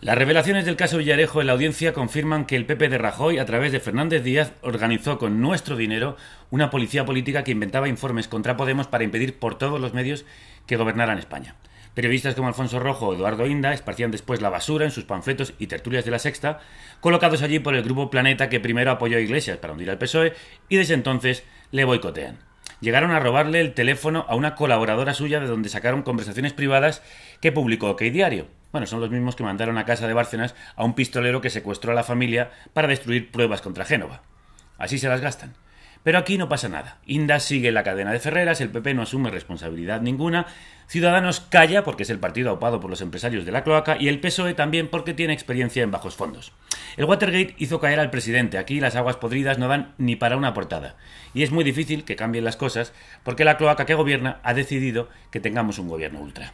Las revelaciones del caso Villarejo en la audiencia confirman que el PP de Rajoy, a través de Fernández Díaz, organizó con nuestro dinero una policía política que inventaba informes contra Podemos para impedir por todos los medios que gobernaran España. Periodistas como Alfonso Rojo o Eduardo Inda esparcían después la basura en sus panfletos y tertulias de la Sexta, colocados allí por el grupo Planeta que primero apoyó a Iglesias para hundir al PSOE y desde entonces le boicotean llegaron a robarle el teléfono a una colaboradora suya de donde sacaron conversaciones privadas que publicó OK Diario. Bueno, son los mismos que mandaron a casa de Bárcenas a un pistolero que secuestró a la familia para destruir pruebas contra Génova. Así se las gastan. Pero aquí no pasa nada. Inda sigue la cadena de Ferreras, el PP no asume responsabilidad ninguna, Ciudadanos calla porque es el partido aupado por los empresarios de la cloaca y el PSOE también porque tiene experiencia en bajos fondos. El Watergate hizo caer al presidente, aquí las aguas podridas no dan ni para una portada. Y es muy difícil que cambien las cosas porque la cloaca que gobierna ha decidido que tengamos un gobierno ultra.